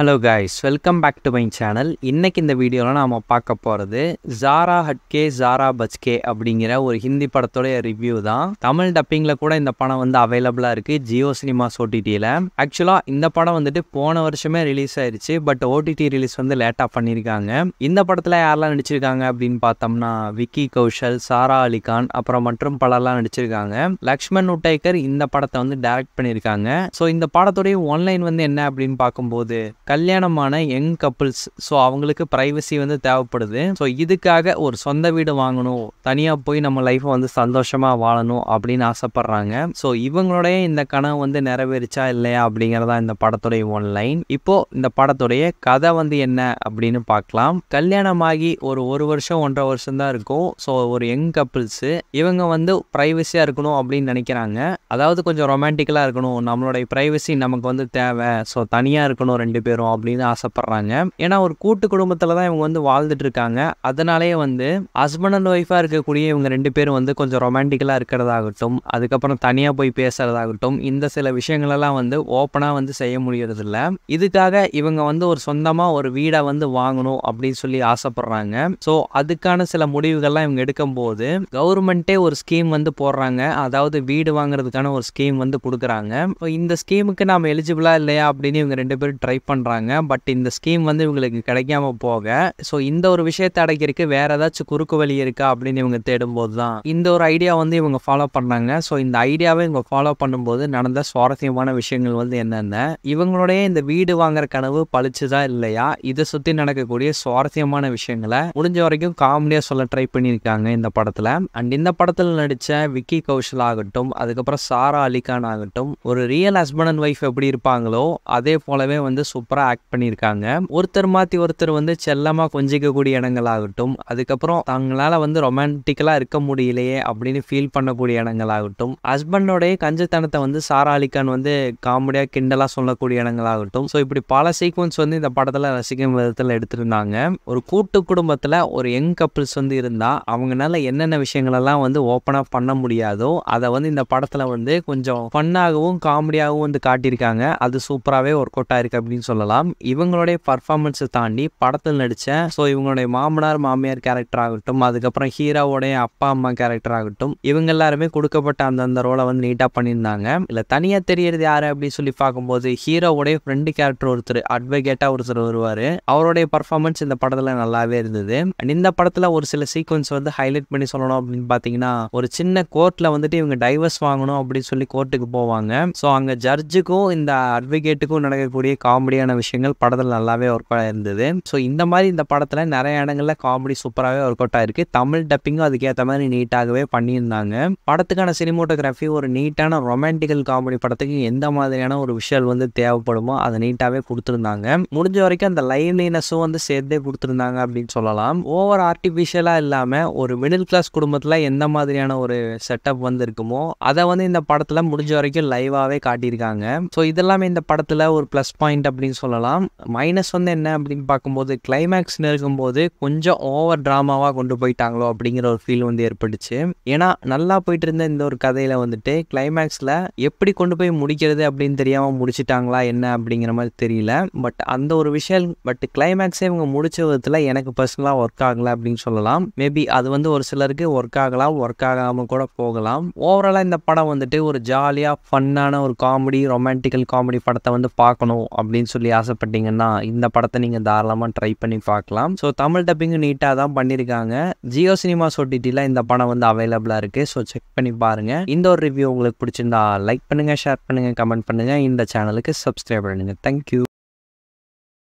hello guys welcome back to my channel இன்றைக்கி இந்த வீடியோவில் நாம் பார்க்க போகிறது ஜாரா ஹட்கே ஜாரா பச்கே அப்படிங்கிற ஒரு ஹிந்தி படத்தோடைய ரிவ்யூ தான் தமிழ் டப்பிங்கில் கூட இந்த படம் வந்து அவைலபிளாக இருக்குது ஜியோ சினிமாஸ் ஓடிடியில் ஆக்சுவலாக இந்த படம் வந்துட்டு போன வருஷமே ரிலீஸ் ஆயிருச்சு பட் ஓடிடி ரிலீஸ் வந்து லேட்டாக பண்ணியிருக்காங்க இந்த படத்தில் யாரெல்லாம் நடிச்சிருக்காங்க அப்படின்னு பார்த்தோம்னா விக்கி கௌஷல் சாரா அலிகான் அப்புறம் மற்றும் பலர்லாம் நடிச்சிருக்காங்க லக்ஷ்மண் உட்டைக்கர் இந்த படத்தை வந்து டைரக்ட் பண்ணியிருக்காங்க ஸோ இந்த படத்துடைய ஒன்லைன் வந்து என்ன அப்படின்னு பார்க்கும்போது கல்யாணமான யங் கப்புள்ஸ் ஸோ அவங்களுக்கு ப்ரைவசி வந்து தேவைப்படுது ஸோ இதுக்காக ஒரு சொந்த வீடு வாங்கணும் தனியாக போய் நம்ம லைஃப்பை வந்து சந்தோஷமாக வாழணும் அப்படின்னு ஆசைப்பட்றாங்க ஸோ இவங்களுடைய இந்த கனவு வந்து நிறைவேறிச்சா இல்லையா அப்படிங்கிறதா இந்த படத்துடைய ஒன்லைன் இப்போது இந்த படத்துடைய கதை வந்து என்ன அப்படின்னு பார்க்கலாம் கல்யாணமாகி ஒரு ஒரு வருஷம் ஒன்றரை வருஷம் தான் இருக்கும் ஸோ ஒரு யங் கப்புள்ஸு இவங்க வந்து ப்ரைவசியாக இருக்கணும் அப்படின்னு நினைக்கிறாங்க அதாவது கொஞ்சம் ரொமான்டிக்கலாக இருக்கணும் நம்மளுடைய ப்ரைவசி நமக்கு வந்து தேவை ஸோ தனியாக இருக்கணும் ரெண்டு பேரும் சேரும் அப்படின்னு ஆசைப்பட்றாங்க ஏன்னா ஒரு கூட்டு குடும்பத்தில் தான் இவங்க வந்து வாழ்ந்துட்டு இருக்காங்க அதனாலேயே வந்து ஹஸ்பண்ட் அண்ட் ஒய்ஃபாக இருக்கக்கூடிய இவங்க ரெண்டு பேரும் வந்து கொஞ்சம் ரொமான்டிக்கலாக இருக்கிறதாகட்டும் அதுக்கப்புறம் தனியாக போய் பேசுகிறதாகட்டும் இந்த சில விஷயங்களெல்லாம் வந்து ஓப்பனாக வந்து செய்ய முடியறதில்ல இதுக்காக இவங்க வந்து ஒரு சொந்தமாக ஒரு வீடை வந்து வாங்கணும் அப்படின்னு சொல்லி ஆசைப்பட்றாங்க ஸோ அதுக்கான சில முடிவுகள்லாம் இவங்க எடுக்கும்போது கவர்மெண்ட்டே ஒரு ஸ்கீம் வந்து போடுறாங்க அதாவது வீடு வாங்குறதுக்கான ஒரு ஸ்கீம் வந்து கொடுக்குறாங்க இந்த ஸ்கீமுக்கு நாம் எலிஜிபிளாக இல்லையா அப்படின்னு இவங்க ரெண்டு பேரும் ட்ரை பண்ணுறாங்க பண்ணுறாங்க பட் இந்த ஸ்கீம் வந்து இவங்களுக்கு கிடைக்காம போக ஸோ இந்த ஒரு விஷயத்தை அடைக்கிறதுக்கு வேற ஏதாச்சும் குறுக்கு வழி இருக்கா அப்படின்னு இவங்க தேடும்போது தான் இந்த ஒரு ஐடியா வந்து இவங்க ஃபாலோ பண்ணாங்க ஸோ இந்த ஐடியாவை இவங்க ஃபாலோ பண்ணும்போது நடந்த சுவாரஸ்யமான விஷயங்கள் வந்து என்னென்ன இவங்களுடைய இந்த வீடு வாங்குற கனவு பழிச்சுதா இல்லையா இதை சுற்றி நடக்கக்கூடிய சுவாரஸ்யமான விஷயங்களை முடிஞ்ச வரைக்கும் காமெடியாக சொல்ல ட்ரை பண்ணியிருக்காங்க இந்த படத்தில் அண்ட் இந்த படத்தில் நடித்த விக்கி கௌஷல் ஆகட்டும் அதுக்கப்புறம் சாரா அலிகான் ஆகட்டும் ஒரு ரியல் ஹஸ்பண்ட் அண்ட் ஒய்ஃப் எப்படி இருப்பாங்களோ அதே போலவே வந்து சூப்பர் சூப்பராக ஆக்ட் பண்ணியிருக்காங்க ஒருத்தர் மாற்றி ஒருத்தர் வந்து செல்லமாக கொஞ்சிக்கக்கூடிய இடங்களாகட்டும் அதுக்கப்புறம் தங்களால் வந்து ரொமான்டிக்கலாக இருக்க முடியலையே அப்படின்னு ஃபீல் பண்ணக்கூடிய இடங்களாகட்டும் ஹஸ்பண்டோடைய கஞ்சத்தனத்தை வந்து சாரா அலிகான் வந்து காமெடியாக கிண்டலாக சொல்லக்கூடிய இடங்களாகட்டும் ஸோ இப்படி பல சீக்வன்ஸ் வந்து இந்த படத்தில் ரசிக்கும் விதத்தில் எடுத்திருந்தாங்க ஒரு கூட்டு குடும்பத்தில் ஒரு யங் கப்பிள்ஸ் வந்து இருந்தால் அவங்களால என்னென்ன விஷயங்களெல்லாம் வந்து ஓப்பனாக பண்ண முடியாதோ அதை வந்து இந்த படத்தில் வந்து கொஞ்சம் ஃபன்னாகவும் காமெடியாகவும் வந்து காட்டியிருக்காங்க அது சூப்பராகவே ஒர்க் அவுட் ஆயிருக்கு அப்படின்னு சொல்லலாம் சொல்லலாம் இவங்களுடைய பர்ஃபார்மன்ஸை தாண்டி படத்தில் நடித்தேன் ஸோ இவங்களுடைய மாமனார் மாமியார் கேரக்டர் ஆகட்டும் அதுக்கப்புறம் ஹீரோவுடைய அப்பா அம்மா கேரக்டர் ஆகட்டும் இவங்க எல்லாருமே கொடுக்கப்பட்ட அந்தந்த ரோலை வந்து நீட்டாக பண்ணியிருந்தாங்க இல்லை தனியாக தெரியறது யார் அப்படின்னு சொல்லி பார்க்கும்போது ஹீரோவுடைய ஃப்ரெண்டு கேரக்டர் ஒருத்தர் அட்வொகேட்டாக ஒருத்தர் வருவார் அவருடைய பர்ஃபார்மன்ஸ் இந்த படத்தில் நல்லாவே இருந்தது அண்ட் இந்த படத்தில் ஒரு சில சீக்வன்ஸ் வந்து ஹைலைட் பண்ணி சொல்லணும் அப்படின்னு பார்த்தீங்கன்னா ஒரு சின்ன கோர்ட்டில் வந்துட்டு இவங்க டைவர்ஸ் வாங்கணும் அப்படின்னு சொல்லி கோர்ட்டுக்கு போவாங்க ஸோ அங்கே ஜட்ஜுக்கும் இந்த அட்வொகேட்டுக்கும் நடக்கக்கூடிய காமெடியான மாதிரியான விஷயங்கள் படத்தில் நல்லாவே ஒர்க் இருந்தது ஸோ இந்த மாதிரி இந்த படத்தில் நிறைய இடங்களில் காமெடி சூப்பராகவே ஒர்க் அவுட் ஆயிருக்கு தமிழ் டப்பிங்கும் அதுக்கேற்ற மாதிரி நீட்டாகவே பண்ணியிருந்தாங்க படத்துக்கான சினிமோட்டோகிராஃபி ஒரு நீட்டான ரொமான்டிக்கல் காமெடி படத்துக்கு எந்த மாதிரியான ஒரு விஷயம் வந்து தேவைப்படுமோ அதை நீட்டாகவே கொடுத்துருந்தாங்க முடிஞ்ச வரைக்கும் அந்த லைவ்லினஸும் வந்து சேர்த்தே கொடுத்துருந்தாங்க அப்படின்னு சொல்லலாம் ஓவர் ஆர்டிஃபிஷியலாக இல்லாமல் ஒரு மிடில் கிளாஸ் குடும்பத்தில் எந்த மாதிரியான ஒரு செட்டப் வந்து இருக்குமோ அதை வந்து இந்த படத்தில் முடிஞ்ச வரைக்கும் லைவாகவே காட்டியிருக்காங்க ஸோ இதெல்லாமே இந்த படத்தில் ஒரு ப்ளஸ் பாயிண்ட் அப்படின்னு சொல்லலாம் மைனஸ் வந்து என்ன அப்படின்னு பார்க்கும்போது கிளைமேக்ஸ் போது கொஞ்சம் ஓவர் ட்ராமாவாக கொண்டு போயிட்டாங்களோ அப்படிங்கிற ஒரு ஃபீல் வந்து ஏற்பட்டுச்சு ஏன்னா நல்லா போயிட்டு இருந்த இந்த ஒரு கதையில் வந்துட்டு கிளைமேக்ஸில் எப்படி கொண்டு போய் முடிக்கிறது அப்படின்னு தெரியாமல் முடிச்சிட்டாங்களா என்ன அப்படிங்கிற மாதிரி தெரியல பட் அந்த ஒரு விஷயம் பட் கிளைமேக்ஸே இவங்க முடிச்ச விதத்தில் எனக்கு பர்சனலாக ஒர்க் ஆகலை அப்படின்னு சொல்லலாம் மேபி அது வந்து ஒரு சிலருக்கு ஒர்க் ஆகலாம் ஒர்க் ஆகாமல் கூட போகலாம் ஓவராலாக இந்த படம் வந்துட்டு ஒரு ஜாலியாக ஃபன்னான ஒரு காமெடி ரொமான்டிக்கல் காமெடி படத்தை வந்து பார்க்கணும் அப்படின்னு சொல்லி சொல்லி ஆசைப்பட்டீங்கன்னா இந்த படத்தை நீங்கள் தாராளமாக ட்ரை பண்ணி பார்க்கலாம் ஸோ தமிழ் டப்பிங் நீட்டாக தான் பண்ணியிருக்காங்க ஜியோ சினிமா ஓடிடியில் இந்த படம் வந்து அவைலபிளாக இருக்குது ஸோ செக் பண்ணி பாருங்கள் இந்த ஒரு ரிவ்யூ உங்களுக்கு பிடிச்சிருந்தா லைக் பண்ணுங்கள் ஷேர் பண்ணுங்கள் கமெண்ட் பண்ணுங்கள் இந்த சேனலுக்கு சப்ஸ்கிரைப் பண்ணுங்கள் தேங்க்யூ